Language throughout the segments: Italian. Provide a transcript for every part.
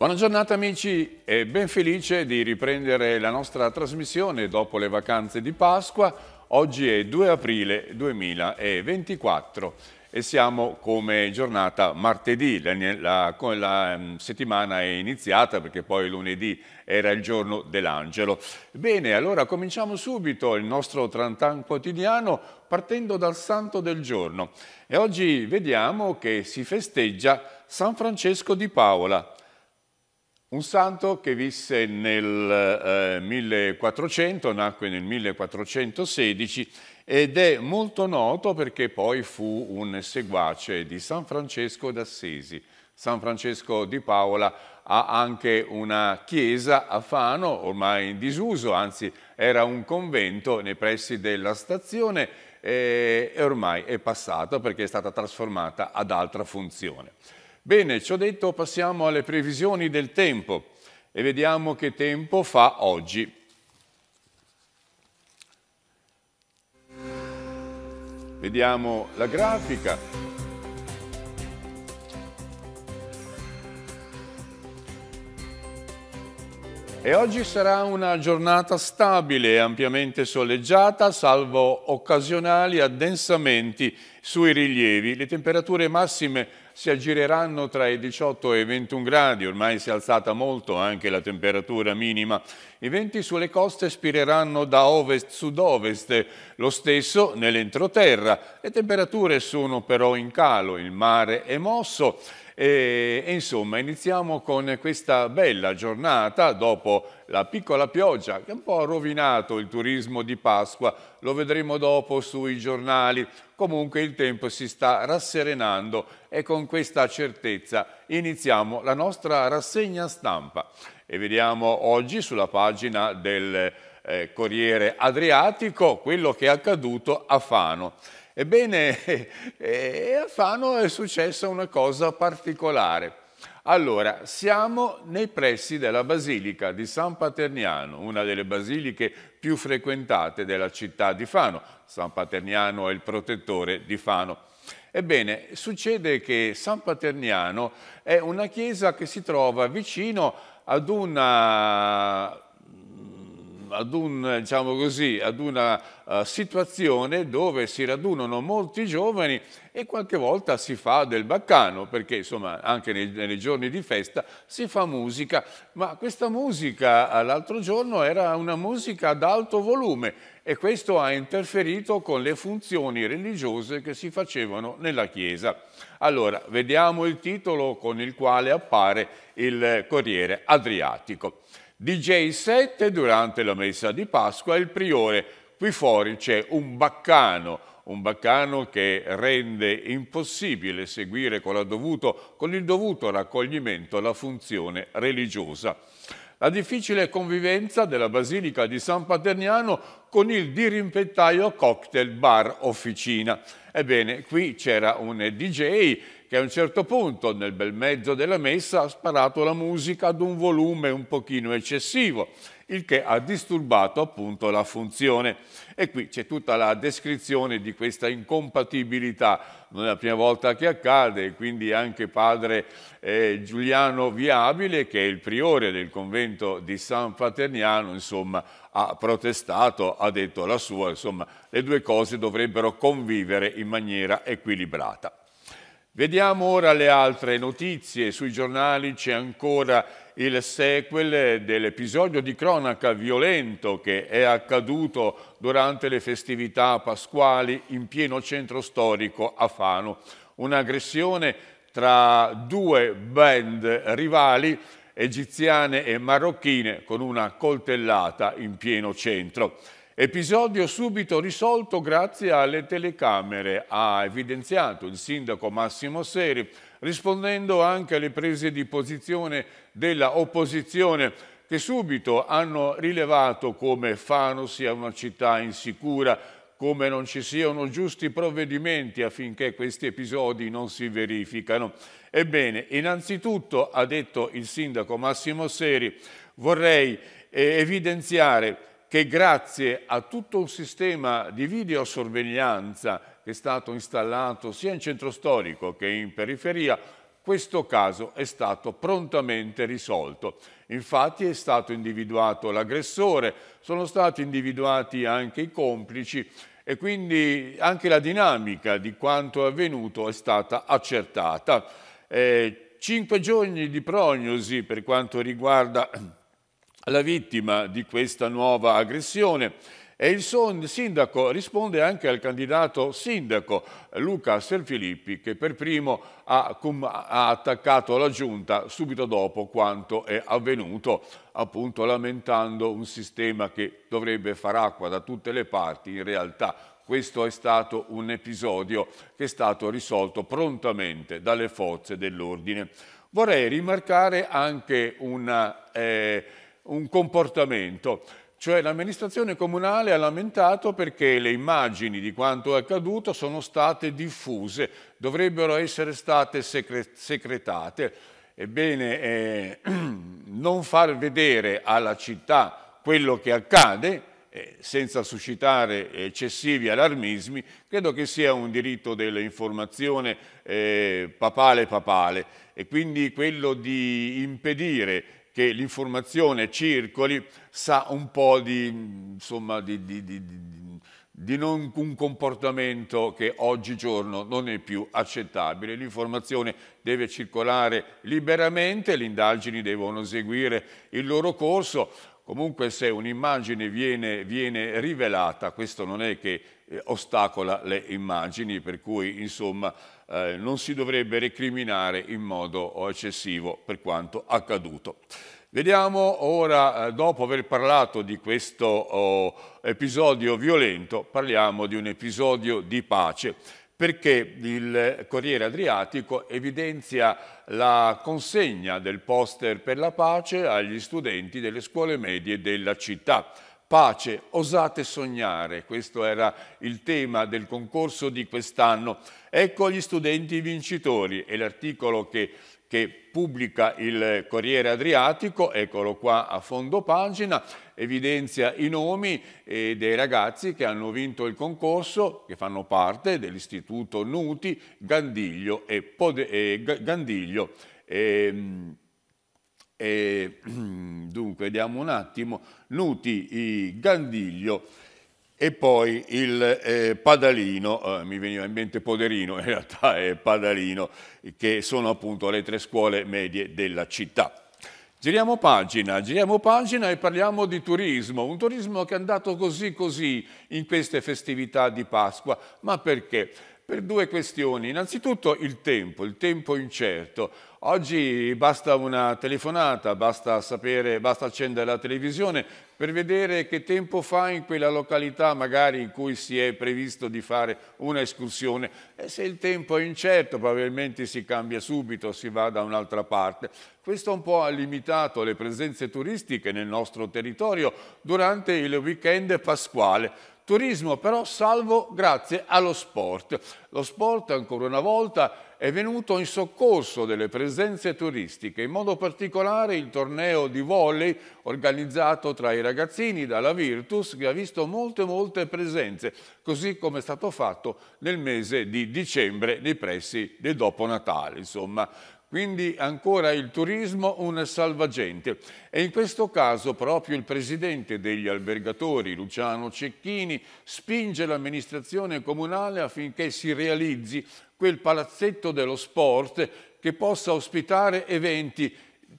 Buona giornata amici e ben felice di riprendere la nostra trasmissione dopo le vacanze di Pasqua. Oggi è 2 aprile 2024 e siamo come giornata martedì. La, la, la ehm, settimana è iniziata perché poi lunedì era il giorno dell'angelo. Bene, allora cominciamo subito il nostro trantan quotidiano partendo dal santo del giorno. E oggi vediamo che si festeggia San Francesco di Paola un santo che visse nel eh, 1400, nacque nel 1416 ed è molto noto perché poi fu un seguace di San Francesco d'Assisi. San Francesco di Paola ha anche una chiesa a Fano, ormai in disuso, anzi era un convento nei pressi della stazione eh, e ormai è passato perché è stata trasformata ad altra funzione. Bene, ciò detto passiamo alle previsioni del tempo e vediamo che tempo fa oggi. Vediamo la grafica. E oggi sarà una giornata stabile, ampiamente soleggiata, salvo occasionali addensamenti sui rilievi. Le temperature massime si aggireranno tra i 18 e i 21 gradi, ormai si è alzata molto anche la temperatura minima i venti sulle coste spireranno da ovest-sud-ovest, lo stesso nell'entroterra. Le temperature sono però in calo, il mare è mosso e, e, insomma, iniziamo con questa bella giornata dopo la piccola pioggia che un po' ha rovinato il turismo di Pasqua. Lo vedremo dopo sui giornali. Comunque il tempo si sta rasserenando e con questa certezza iniziamo la nostra rassegna stampa e vediamo oggi sulla pagina del eh, Corriere Adriatico quello che è accaduto a Fano. Ebbene, eh, eh, a Fano è successa una cosa particolare. Allora, siamo nei pressi della Basilica di San Paterniano, una delle basiliche più frequentate della città di Fano. San Paterniano è il protettore di Fano. Ebbene, succede che San Paterniano è una chiesa che si trova vicino ad una ad, un, diciamo così, ad una uh, situazione dove si radunano molti giovani e qualche volta si fa del baccano, perché insomma anche nei, nei giorni di festa si fa musica, ma questa musica eh, l'altro giorno era una musica ad alto volume e questo ha interferito con le funzioni religiose che si facevano nella Chiesa. Allora, vediamo il titolo con il quale appare il eh, Corriere Adriatico. DJ 7 durante la messa di Pasqua il priore qui fuori c'è un baccano un baccano che rende impossibile seguire con, dovuto, con, il dovuto raccoglimento la funzione religiosa. La difficile convivenza della Basilica di San Paterniano con il dirimpettaio cocktail bar officina. Ebbene, qui c'era un DJ che a un certo punto, nel bel mezzo della messa, ha sparato la musica ad un volume un pochino eccessivo, il che ha disturbato appunto la funzione. E qui c'è tutta la descrizione di questa incompatibilità, non è la prima volta che accade, quindi anche padre eh, Giuliano Viabile, che è il priore del convento di San Paterniano, insomma, ha protestato, ha detto la sua, insomma, le due cose dovrebbero convivere in maniera equilibrata. Vediamo ora le altre notizie. Sui giornali c'è ancora il sequel dell'episodio di cronaca violento che è accaduto durante le festività pasquali in pieno centro storico a Fano. Un'aggressione tra due band rivali egiziane e marocchine con una coltellata in pieno centro. Episodio subito risolto grazie alle telecamere, ha evidenziato il sindaco Massimo Seri, rispondendo anche alle prese di posizione della opposizione che subito hanno rilevato come Fano sia una città insicura, come non ci siano giusti provvedimenti affinché questi episodi non si verificano. Ebbene, innanzitutto, ha detto il sindaco Massimo Seri, vorrei eh, evidenziare che grazie a tutto un sistema di videosorveglianza che è stato installato sia in centro storico che in periferia, questo caso è stato prontamente risolto. Infatti è stato individuato l'aggressore, sono stati individuati anche i complici e quindi anche la dinamica di quanto è avvenuto è stata accertata. Eh, cinque giorni di prognosi per quanto riguarda la vittima di questa nuova aggressione. E il sindaco risponde anche al candidato sindaco Luca Serfilippi che per primo ha, ha attaccato la giunta subito dopo quanto è avvenuto appunto lamentando un sistema che dovrebbe far acqua da tutte le parti in realtà questo è stato un episodio che è stato risolto prontamente dalle forze dell'ordine. Vorrei rimarcare anche una, eh, un comportamento. Cioè l'amministrazione comunale ha lamentato perché le immagini di quanto è accaduto sono state diffuse, dovrebbero essere state secre secretate. Ebbene, eh, non far vedere alla città quello che accade, eh, senza suscitare eccessivi allarmismi, credo che sia un diritto dell'informazione eh, papale papale e quindi quello di impedire che l'informazione circoli sa un po' di, insomma, di, di, di non, un comportamento che oggigiorno non è più accettabile. L'informazione deve circolare liberamente, le indagini devono seguire il loro corso, Comunque se un'immagine viene, viene, rivelata, questo non è che eh, ostacola le immagini, per cui insomma eh, non si dovrebbe recriminare in modo eccessivo per quanto accaduto. Vediamo ora, eh, dopo aver parlato di questo oh, episodio violento, parliamo di un episodio di pace perché il Corriere Adriatico evidenzia la consegna del poster per la pace agli studenti delle scuole medie della città. Pace, osate sognare, questo era il tema del concorso di quest'anno. Ecco gli studenti vincitori e l'articolo che che pubblica il Corriere Adriatico, eccolo qua a fondo pagina, evidenzia i nomi eh, dei ragazzi che hanno vinto il concorso, che fanno parte dell'Istituto Nuti, Gandiglio e, Pode, eh, Gandiglio. Ehm, eh, dunque, vediamo un attimo, Nuti, Gandiglio e poi il eh, Padalino, eh, mi veniva in mente Poderino, in realtà è Padalino, che sono appunto le tre scuole medie della città. Giriamo pagina, giriamo pagina e parliamo di turismo, un turismo che è andato così così in queste festività di Pasqua, ma perché? per due questioni. Innanzitutto il tempo, il tempo incerto. Oggi basta una telefonata, basta, sapere, basta accendere la televisione per vedere che tempo fa in quella località magari in cui si è previsto di fare una escursione. E se il tempo è incerto probabilmente si cambia subito, si va da un'altra parte. Questo un po' ha limitato le presenze turistiche nel nostro territorio durante il weekend pasquale. Turismo però salvo grazie allo sport. Lo sport ancora una volta è venuto in soccorso delle presenze turistiche, in modo particolare il torneo di volley organizzato tra i ragazzini dalla Virtus che ha visto molte molte presenze, così come è stato fatto nel mese di dicembre nei pressi del dopo Natale. Insomma, quindi ancora il turismo un salvagente e in questo caso proprio il presidente degli albergatori Luciano Cecchini spinge l'amministrazione comunale affinché si realizzi quel palazzetto dello sport che possa ospitare eventi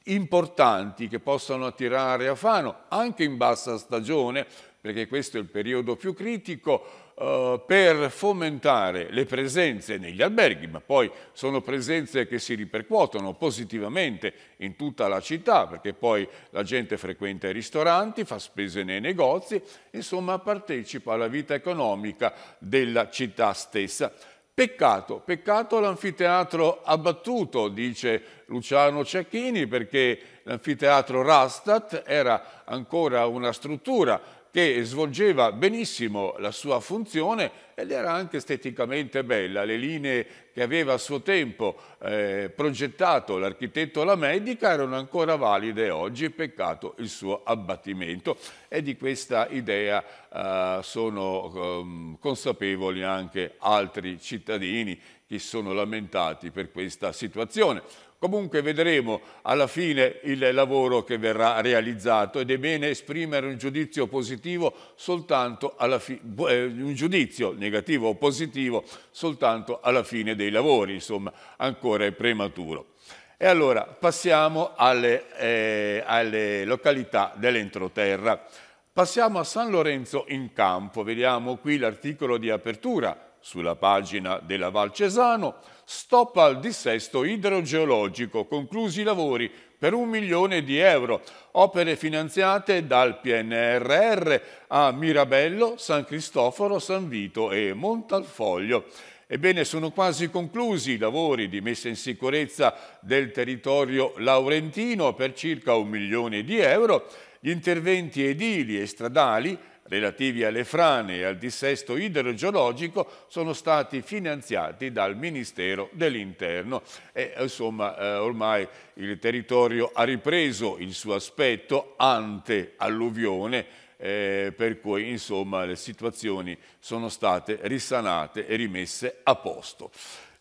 importanti che possano attirare a Fano anche in bassa stagione perché questo è il periodo più critico eh, per fomentare le presenze negli alberghi, ma poi sono presenze che si ripercuotono positivamente in tutta la città, perché poi la gente frequenta i ristoranti, fa spese nei negozi, insomma partecipa alla vita economica della città stessa. Peccato, peccato l'anfiteatro abbattuto, dice Luciano Ciacchini, perché l'anfiteatro Rastat era ancora una struttura che svolgeva benissimo la sua funzione ed era anche esteticamente bella. Le linee che aveva a suo tempo eh, progettato l'architetto La Medica erano ancora valide oggi, peccato il suo abbattimento. E di questa idea eh, sono um, consapevoli anche altri cittadini che sono lamentati per questa situazione. Comunque vedremo alla fine il lavoro che verrà realizzato ed è bene esprimere un giudizio positivo soltanto alla fine, eh, un giudizio negativo o positivo soltanto alla fine dei lavori, insomma ancora è prematuro. E allora passiamo alle, eh, alle località dell'entroterra. Passiamo a San Lorenzo in Campo, vediamo qui l'articolo di apertura sulla pagina della Val Cesano, stop al dissesto idrogeologico, conclusi i lavori per un milione di euro, opere finanziate dal PNRR a Mirabello, San Cristoforo, San Vito e Montalfoglio. Ebbene, sono quasi conclusi i lavori di messa in sicurezza del territorio laurentino per circa un milione di euro. Gli interventi edili e stradali relativi alle frane e al dissesto idrogeologico sono stati finanziati dal Ministero dell'Interno e insomma eh, ormai il territorio ha ripreso il suo aspetto ante alluvione eh, per cui insomma le situazioni sono state risanate e rimesse a posto.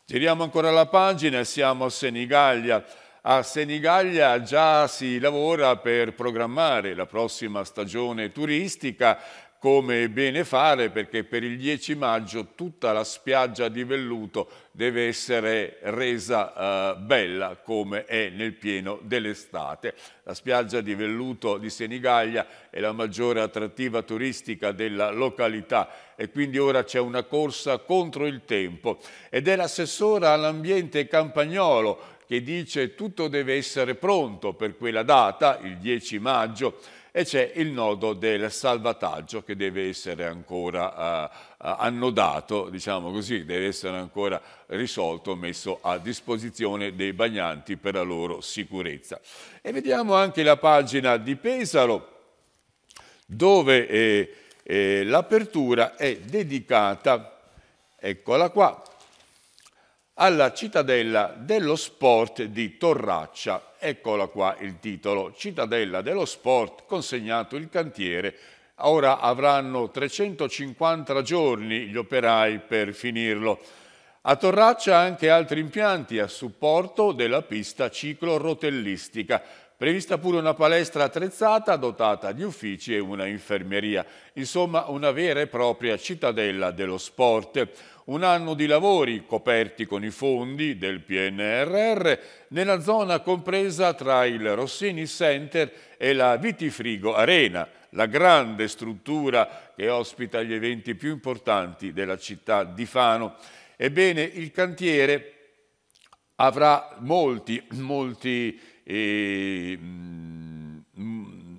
Giriamo ancora la pagina, siamo a Senigallia a Senigallia già si lavora per programmare la prossima stagione turistica come bene fare perché per il 10 maggio tutta la spiaggia di Velluto deve essere resa eh, bella come è nel pieno dell'estate. La spiaggia di Velluto di Senigallia è la maggiore attrattiva turistica della località e quindi ora c'è una corsa contro il tempo ed è l'assessora all'ambiente Campagnolo che dice tutto deve essere pronto per quella data, il 10 maggio, e c'è il nodo del salvataggio che deve essere ancora eh, eh, annodato, diciamo così, deve essere ancora risolto, messo a disposizione dei bagnanti per la loro sicurezza. E vediamo anche la pagina di Pesaro dove eh, eh, l'apertura è dedicata, eccola qua, alla cittadella dello sport di Torraccia. Eccola qua il titolo, cittadella dello sport, consegnato il cantiere. Ora avranno 350 giorni gli operai per finirlo. A Torraccia anche altri impianti a supporto della pista ciclorotellistica. Prevista pure una palestra attrezzata dotata di uffici e una infermeria. Insomma, una vera e propria cittadella dello sport un anno di lavori coperti con i fondi del PNRR nella zona compresa tra il Rossini Center e la Vitifrigo Arena, la grande struttura che ospita gli eventi più importanti della città di Fano. Ebbene, il cantiere avrà molti, molti, eh, mm,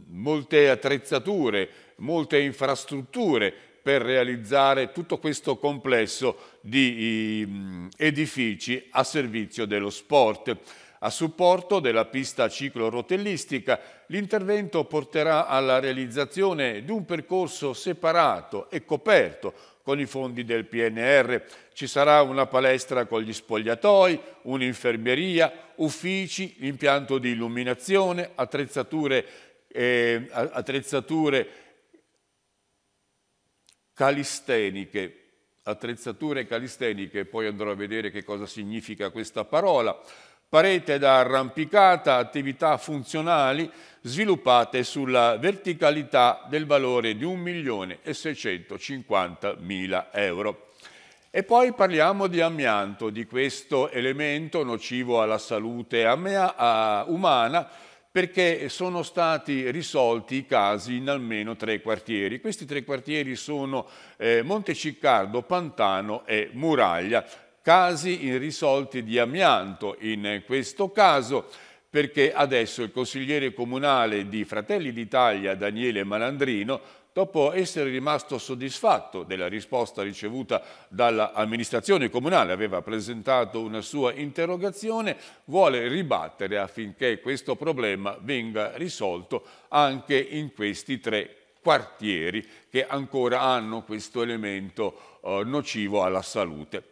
molte attrezzature, molte infrastrutture per realizzare tutto questo complesso di ehm, edifici a servizio dello sport. A supporto della pista ciclorotellistica, l'intervento porterà alla realizzazione di un percorso separato e coperto con i fondi del PNR. Ci sarà una palestra con gli spogliatoi, un'infermeria, uffici, impianto di illuminazione, attrezzature, eh, attrezzature calisteniche, attrezzature calisteniche, poi andrò a vedere che cosa significa questa parola, parete da arrampicata, attività funzionali sviluppate sulla verticalità del valore di 1.650.000 euro. E poi parliamo di amianto, di questo elemento nocivo alla salute umana, perché sono stati risolti i casi in almeno tre quartieri. Questi tre quartieri sono eh, Monteciccardo, Pantano e Muraglia, casi risolti di amianto in questo caso perché adesso il consigliere comunale di Fratelli d'Italia Daniele Malandrino dopo essere rimasto soddisfatto della risposta ricevuta dall'amministrazione comunale, aveva presentato una sua interrogazione, vuole ribattere affinché questo problema venga risolto anche in questi tre quartieri che ancora hanno questo elemento eh, nocivo alla salute.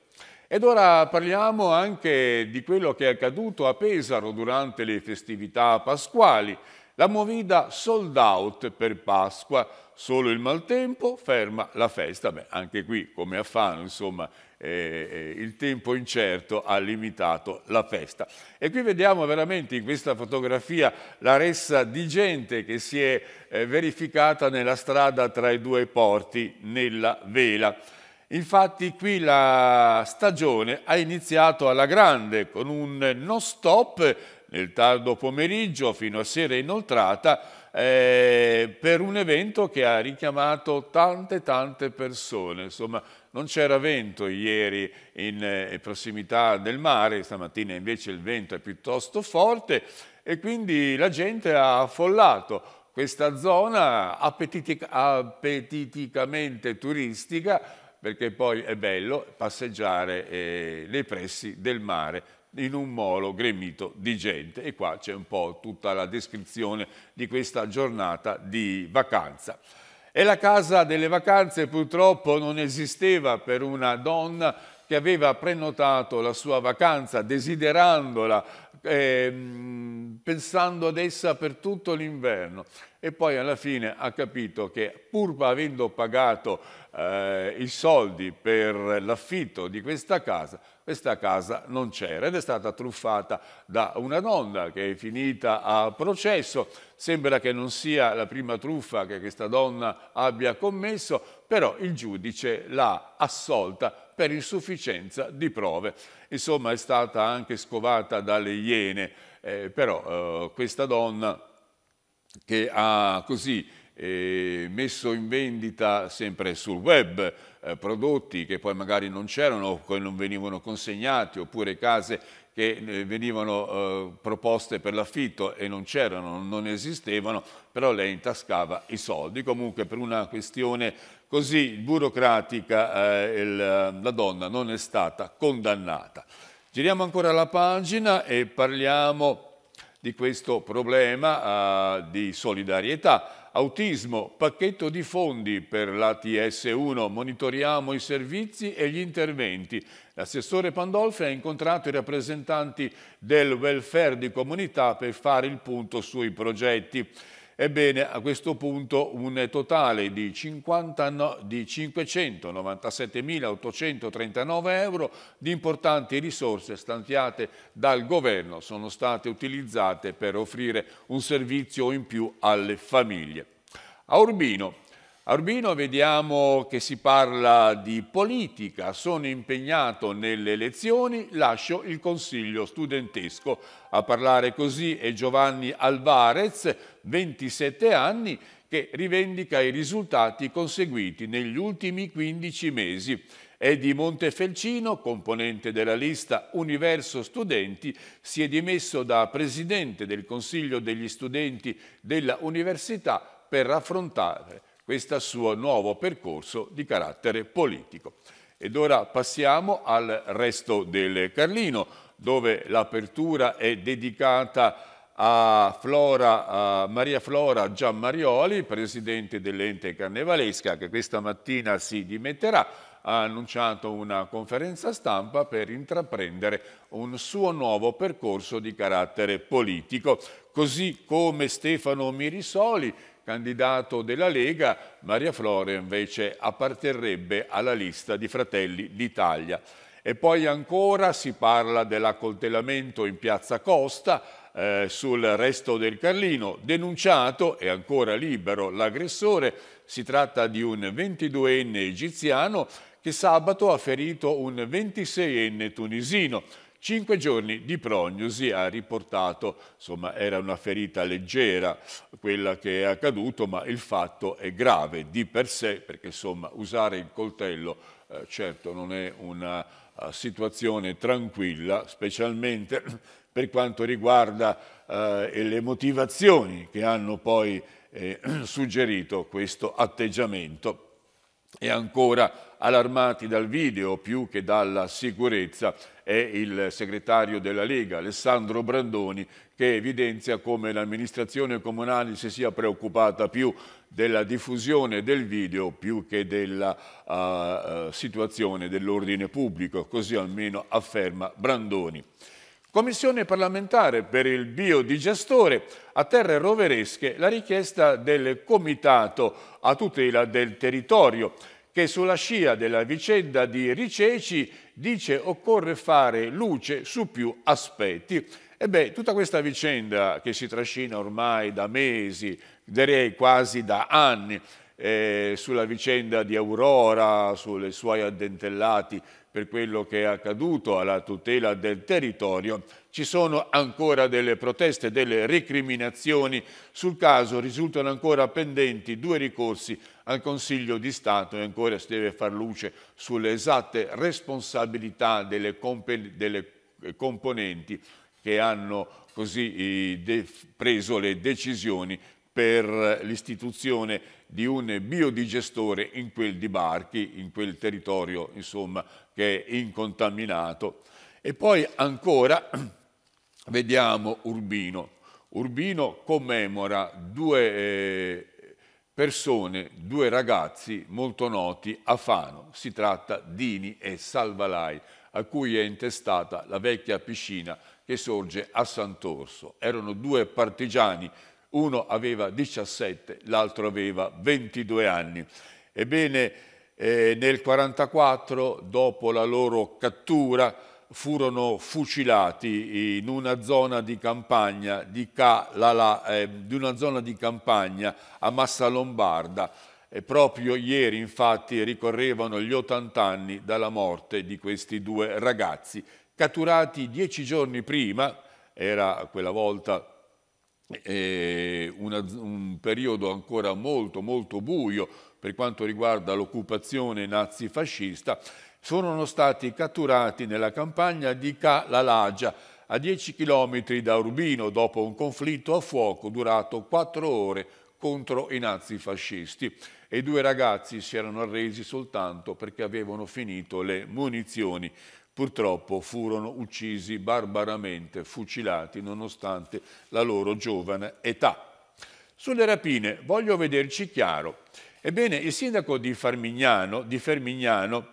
Ed ora parliamo anche di quello che è accaduto a Pesaro durante le festività pasquali. La movida sold out per Pasqua, solo il maltempo ferma la festa. Beh, anche qui, come a Fano, insomma, eh, eh, il tempo incerto ha limitato la festa. E qui vediamo veramente in questa fotografia la ressa di gente che si è eh, verificata nella strada tra i due porti, nella vela. Infatti qui la stagione ha iniziato alla grande con un non stop nel tardo pomeriggio fino a sera inoltrata eh, per un evento che ha richiamato tante tante persone. Insomma, non c'era vento ieri in eh, prossimità del mare, stamattina invece il vento è piuttosto forte e quindi la gente ha affollato questa zona appetitic appetiticamente turistica perché poi è bello passeggiare eh, nei pressi del mare in un molo gremito di gente e qua c'è un po' tutta la descrizione di questa giornata di vacanza. E la casa delle vacanze purtroppo non esisteva per una donna che aveva prenotato la sua vacanza desiderandola, eh, pensando ad essa per tutto l'inverno e poi alla fine ha capito che pur avendo pagato eh, i soldi per l'affitto di questa casa, questa casa non c'era ed è stata truffata da una donna che è finita a processo. Sembra che non sia la prima truffa che questa donna abbia commesso, però il giudice l'ha assolta per insufficienza di prove. Insomma è stata anche scovata dalle iene, eh, però eh, questa donna che ha così messo in vendita sempre sul web eh, prodotti che poi magari non c'erano o non venivano consegnati oppure case che eh, venivano eh, proposte per l'affitto e non c'erano, non esistevano, però lei intascava i soldi. Comunque per una questione così burocratica eh, il, eh, la donna non è stata condannata. Giriamo ancora la pagina e parliamo di questo problema eh, di solidarietà. Autismo, pacchetto di fondi per l'ATS1, monitoriamo i servizi e gli interventi. L'assessore Pandolfi ha incontrato i rappresentanti del welfare di comunità per fare il punto sui progetti. Ebbene, a questo punto un totale di, 50, no, di 597.839 euro di importanti risorse stanziate dal governo sono state utilizzate per offrire un servizio in più alle famiglie. A Urbino a Urbino vediamo che si parla di politica, sono impegnato nelle elezioni, lascio il consiglio studentesco. A parlare così è Giovanni Alvarez, 27 anni, che rivendica i risultati conseguiti negli ultimi 15 mesi. È di Montefelcino, componente della lista Universo Studenti, si è dimesso da presidente del Consiglio degli Studenti della Università per affrontare questo suo nuovo percorso di carattere politico. Ed ora passiamo al resto del Carlino, dove l'apertura è dedicata a, Flora, a Maria Flora Giammarioli, presidente dell'ente carnevalesca, che questa mattina si dimetterà ha annunciato una conferenza stampa per intraprendere un suo nuovo percorso di carattere politico, così come Stefano Mirisoli candidato della Lega, Maria Flore invece apparterrebbe alla lista di Fratelli d'Italia. E poi ancora si parla dell'accoltellamento in Piazza Costa eh, sul resto del Carlino, denunciato e ancora libero l'aggressore, si tratta di un 22enne egiziano che sabato ha ferito un 26enne tunisino. Cinque giorni di prognosi ha riportato, insomma era una ferita leggera quella che è accaduto, ma il fatto è grave di per sé, perché insomma usare il coltello eh, certo non è una eh, situazione tranquilla, specialmente per quanto riguarda uh, le motivazioni che hanno poi eh, suggerito questo atteggiamento e ancora, allarmati dal video più che dalla sicurezza, è il segretario della Lega, Alessandro Brandoni, che evidenzia come l'amministrazione comunale si sia preoccupata più della diffusione del video più che della uh, situazione dell'ordine pubblico, così almeno afferma Brandoni. Commissione parlamentare per il biodigestore a terre roveresche la richiesta del Comitato a tutela del territorio che sulla scia della vicenda di Riceci dice occorre fare luce su più aspetti. Ebbene, tutta questa vicenda che si trascina ormai da mesi, direi quasi da anni, eh, sulla vicenda di Aurora, sulle suoi addentellati per quello che è accaduto alla tutela del territorio, ci sono ancora delle proteste, delle recriminazioni sul caso, risultano ancora pendenti due ricorsi al Consiglio di Stato e ancora si deve far luce sulle esatte responsabilità delle, comp delle eh, componenti che hanno così eh, preso le decisioni per l'istituzione di un biodigestore in quel di Barchi, in quel territorio insomma, che è incontaminato. E poi ancora vediamo Urbino. Urbino commemora due eh, persone, due ragazzi molto noti a Fano. Si tratta Dini e Salvalai, a cui è intestata la vecchia piscina che sorge a Sant'Orso. Erano due partigiani uno aveva 17, l'altro aveva 22 anni. Ebbene, eh, nel 1944, dopo la loro cattura, furono fucilati in una zona di campagna di, Ka, la, la, eh, di una zona di campagna a Massa Lombarda. E proprio ieri, infatti, ricorrevano gli 80 anni dalla morte di questi due ragazzi, catturati dieci giorni prima, era quella volta una, un periodo ancora molto molto buio per quanto riguarda l'occupazione nazifascista, furono stati catturati nella campagna di Ca Lalagia, a 10 km da Urbino, dopo un conflitto a fuoco durato quattro ore contro i nazifascisti e i due ragazzi si erano arresi soltanto perché avevano finito le munizioni. Purtroppo furono uccisi barbaramente, fucilati nonostante la loro giovane età. Sulle rapine voglio vederci chiaro. Ebbene, il sindaco di, Farmignano, di Fermignano,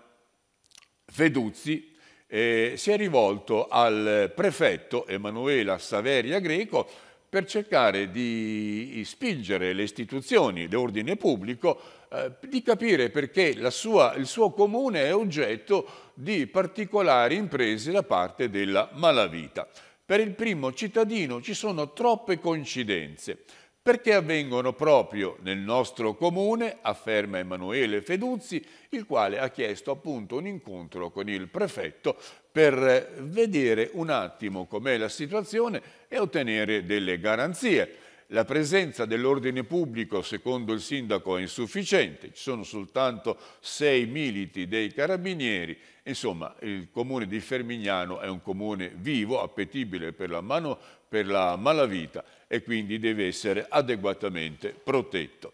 Feduzzi, eh, si è rivolto al prefetto Emanuela Saveria Greco per cercare di spingere le istituzioni, l'ordine pubblico, eh, di capire perché sua, il suo comune è oggetto di particolari imprese da parte della malavita. Per il primo cittadino ci sono troppe coincidenze perché avvengono proprio nel nostro comune, afferma Emanuele Feduzzi, il quale ha chiesto appunto un incontro con il prefetto per vedere un attimo com'è la situazione e ottenere delle garanzie. La presenza dell'ordine pubblico, secondo il sindaco, è insufficiente, ci sono soltanto sei militi dei carabinieri. Insomma, il comune di Fermignano è un comune vivo, appetibile per la mano per la malavita e quindi deve essere adeguatamente protetto.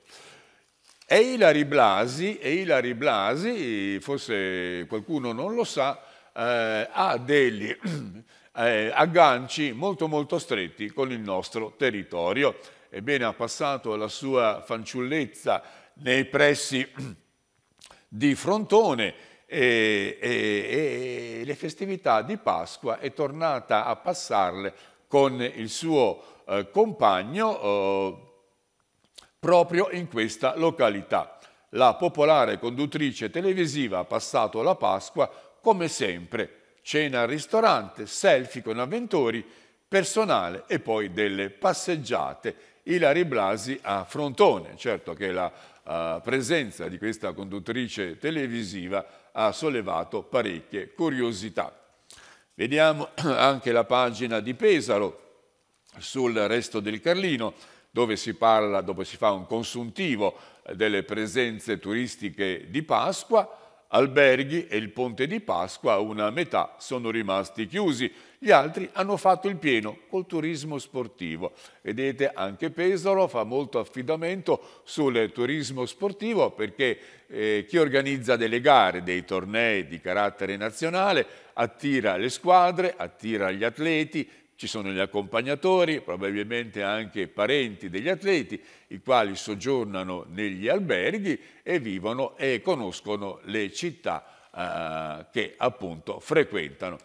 E Ilari Blasi, e Ilari Blasi forse qualcuno non lo sa, eh, ha degli eh, agganci molto molto stretti con il nostro territorio. Ebbene ha passato la sua fanciullezza nei pressi di Frontone e, e, e le festività di Pasqua è tornata a passarle con il suo eh, compagno eh, proprio in questa località. La popolare conduttrice televisiva ha passato la Pasqua come sempre, cena al ristorante, selfie con avventori, personale e poi delle passeggiate. Ilari Blasi a Frontone, certo che la uh, presenza di questa conduttrice televisiva ha sollevato parecchie curiosità. Vediamo anche la pagina di Pesaro sul resto del Carlino, dove si parla, dove si fa un consuntivo eh, delle presenze turistiche di Pasqua, Alberghi e il ponte di Pasqua, una metà, sono rimasti chiusi. Gli altri hanno fatto il pieno col turismo sportivo. Vedete, anche Pesaro fa molto affidamento sul turismo sportivo perché eh, chi organizza delle gare, dei tornei di carattere nazionale, attira le squadre, attira gli atleti, ci sono gli accompagnatori, probabilmente anche parenti degli atleti, i quali soggiornano negli alberghi e vivono e conoscono le città eh, che appunto frequentano.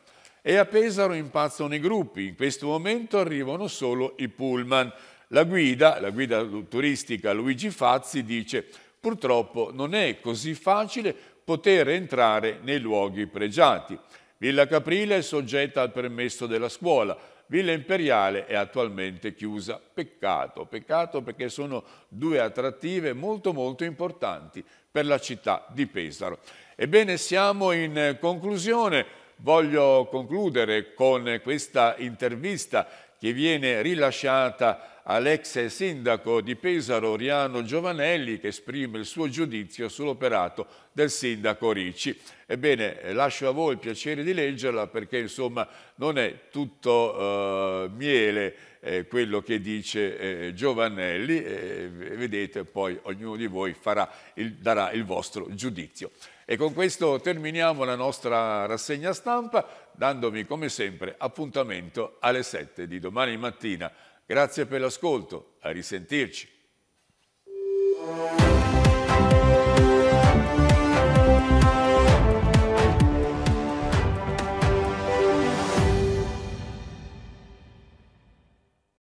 E a Pesaro impazzano i gruppi, in questo momento arrivano solo i pullman. La guida, la guida turistica Luigi Fazzi dice purtroppo non è così facile poter entrare nei luoghi pregiati. Villa Caprile è soggetta al permesso della scuola, Villa Imperiale è attualmente chiusa. Peccato, peccato perché sono due attrattive molto molto importanti per la città di Pesaro. Ebbene, siamo in conclusione. Voglio concludere con questa intervista che viene rilasciata all'ex sindaco di Pesaro Oriano Giovanelli che esprime il suo giudizio sull'operato del sindaco Ricci. Ebbene, lascio a voi il piacere di leggerla perché insomma non è tutto eh, miele eh, quello che dice eh, Giovanelli, vedete poi ognuno di voi il, darà il vostro giudizio. E con questo terminiamo la nostra rassegna stampa dandomi come sempre appuntamento alle 7 di domani mattina. Grazie per l'ascolto, a risentirci.